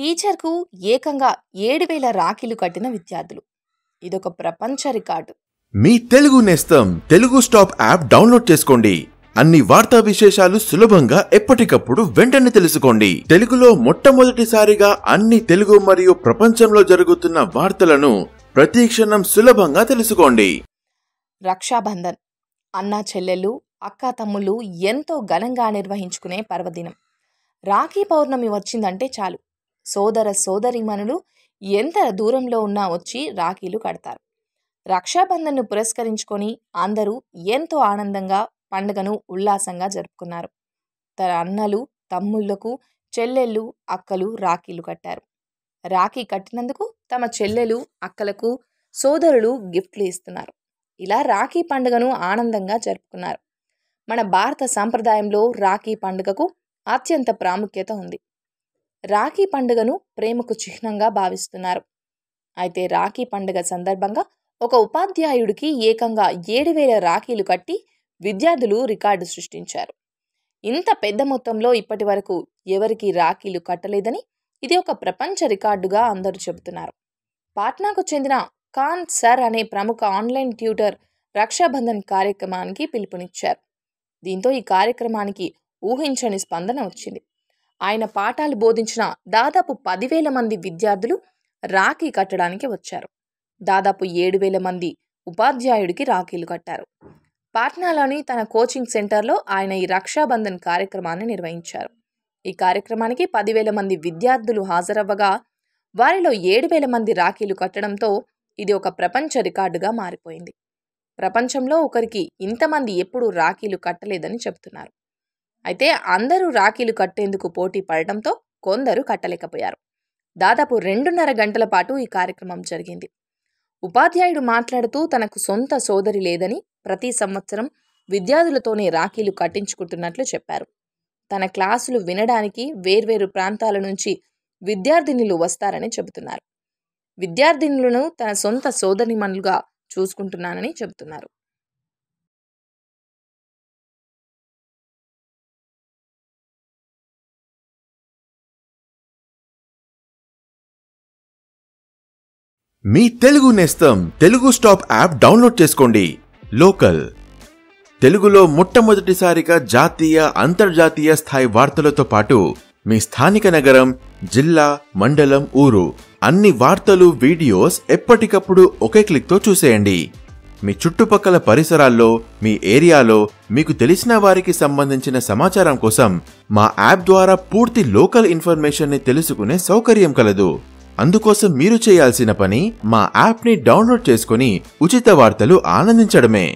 టీచర్కు ఏకంగా ఏడు వేల రాఖీలు కట్టిన విద్యార్థులు ఇదొక ప్రపంచ రికార్డు మీ తెలుగు నేస్తం తెలుగు స్టాప్ యాప్ డౌన్లోడ్ చేసుకోండి అన్ని వార్తా విశేషాలు సులభంగా ఎప్పటికప్పుడు వెంటనే తెలుసుకోండి తెలుగులో మొట్టమొదటిసారిగా అన్ని తెలుగు మరియు ప్రపంచంలో జరుగుతున్న వార్తలను క్షణం సులభంగా తెలుసుకోండి రక్షాబంధన్ అన్నా చెల్లెలు అక్కా తమ్ముళ్ళు ఎంతో ఘనంగా నిర్వహించుకునే పర్వదినం రాఖీ పౌర్ణమి వచ్చిందంటే చాలు సోదర సోదరిమణులు ఎంత దూరంలో ఉన్నా వచ్చి రాఖీలు కడతారు రక్షాబంధన్ను పురస్కరించుకొని అందరూ ఎంతో ఆనందంగా పండుగను ఉల్లాసంగా జరుపుకున్నారు తన అన్నలు తమ్ముళ్లకు చెల్లెళ్ళు అక్కలు రాఖీలు కట్టారు రాఖీ కట్టినందుకు తమ చెల్లెలు అక్కలకు సోదరులు గిఫ్ట్లు ఇస్తున్నారు ఇలా రాఖీ పండుగను ఆనందంగా జరుపుకున్నారు మన భారత సాంప్రదాయంలో రాఖీ పండుగకు అత్యంత ప్రాముఖ్యత ఉంది రాఖీ పండుగను ప్రేమకు చిహ్నంగా భావిస్తున్నారు అయితే రాఖీ పండుగ సందర్భంగా ఒక ఉపాధ్యాయుడికి ఏకంగా ఏడు వేల రాఖీలు కట్టి విద్యార్థులు రికార్డు సృష్టించారు ఇంత పెద్ద మొత్తంలో ఇప్పటి వరకు ఎవరికి రాఖీలు కట్టలేదని ఇది ఒక ప్రపంచ రికార్డుగా అందరూ చెబుతున్నారు పాట్నాకు చెందిన ఖాన్ సర్ అనే ప్రముఖ ఆన్లైన్ ట్యూటర్ రక్షాబంధన్ కార్యక్రమానికి పిలుపునిచ్చారు దీంతో ఈ కార్యక్రమానికి ఊహించని స్పందన వచ్చింది ఆయన పాఠాలు బోధించిన దాదాపు పదివేల మంది విద్యార్థులు రాఖీ కట్టడానికి వచ్చారు దాదాపు ఏడు వేల మంది ఉపాధ్యాయుడికి రాఖీలు కట్టారు పాట్నాలోని తన కోచింగ్ సెంటర్లో ఆయన ఈ రక్షాబంధన్ కార్యక్రమాన్ని నిర్వహించారు ఈ కార్యక్రమానికి పదివేల మంది విద్యార్థులు హాజరవ్వగా వారిలో ఏడు వేల మంది రాఖీలు కట్టడంతో ఇది ఒక ప్రపంచ రికార్డుగా మారిపోయింది ప్రపంచంలో ఒకరికి ఇంతమంది ఎప్పుడూ రాఖీలు కట్టలేదని చెబుతున్నారు అయితే అందరూ రాఖీలు కట్టేందుకు పోటీ పడడంతో కొందరు కట్టలేకపోయారు దాదాపు రెండున్నర గంటల పాటు ఈ కార్యక్రమం జరిగింది ఉపాధ్యాయుడు మాట్లాడుతూ తనకు సొంత సోదరి లేదని ప్రతి సంవత్సరం విద్యార్థులతోనే రాఖీలు కట్టించుకుంటున్నట్లు చెప్పారు తన క్లాసులు వినడానికి వేర్వేరు ప్రాంతాల నుంచి విద్యార్థినులు వస్తారని చెబుతున్నారు విద్యార్థినులను తన సొంత మనులుగా చూసుకుంటున్నానని చెబుతున్నారు మీ తెలుగు నేస్తం తెలుగు స్టాప్ యాప్ డౌన్లోడ్ చేసుకోండి లోకల్ తెలుగులో మొట్టమొదటిసారిగా జాతీయ అంతర్జాతీయ స్థాయి వార్తలతో పాటు మీ స్థానిక నగరం జిల్లా మండలం ఊరు అన్ని వార్తలు వీడియోస్ ఎప్పటికప్పుడు ఒకే క్లిక్తో చూసేయండి మీ చుట్టుపక్కల పరిసరాల్లో మీ ఏరియాలో మీకు తెలిసిన వారికి సంబంధించిన సమాచారం కోసం మా యాప్ ద్వారా పూర్తి లోకల్ ఇన్ఫర్మేషన్ని తెలుసుకునే సౌకర్యం కలదు అందుకోసం మీరు చేయాల్సిన పని మా యాప్ని డౌన్లోడ్ చేసుకుని ఉచిత వార్తలు ఆనందించడమే